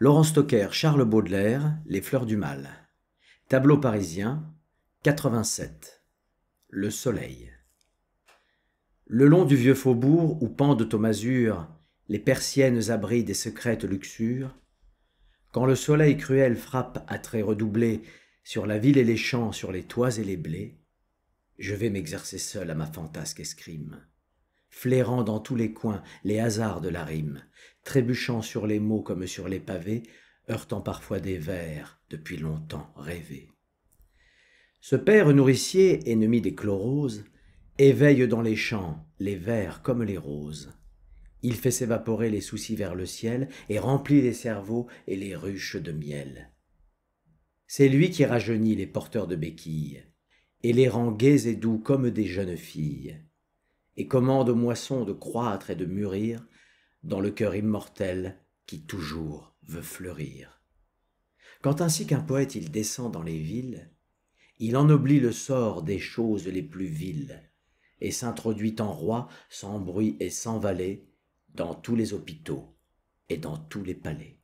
Laurence Stocker, Charles Baudelaire, Les fleurs du mal. Tableau parisien, 87. Le soleil. Le long du vieux faubourg où pendent aux masures les persiennes abris des secrètes luxures, quand le soleil cruel frappe à traits redoublés sur la ville et les champs, sur les toits et les blés, je vais m'exercer seul à ma fantasque escrime flairant dans tous les coins les hasards de la rime, trébuchant sur les mots comme sur les pavés, heurtant parfois des vers depuis longtemps rêvés. Ce père nourricier, ennemi des chloroses, éveille dans les champs les vers comme les roses. Il fait s'évaporer les soucis vers le ciel et remplit les cerveaux et les ruches de miel. C'est lui qui rajeunit les porteurs de béquilles et les rend gais et doux comme des jeunes filles et commande aux moissons de croître et de mûrir dans le cœur immortel qui toujours veut fleurir. Quand ainsi qu'un poète il descend dans les villes, il ennoblit le sort des choses les plus viles, et s'introduit en roi sans bruit et sans valet dans tous les hôpitaux et dans tous les palais.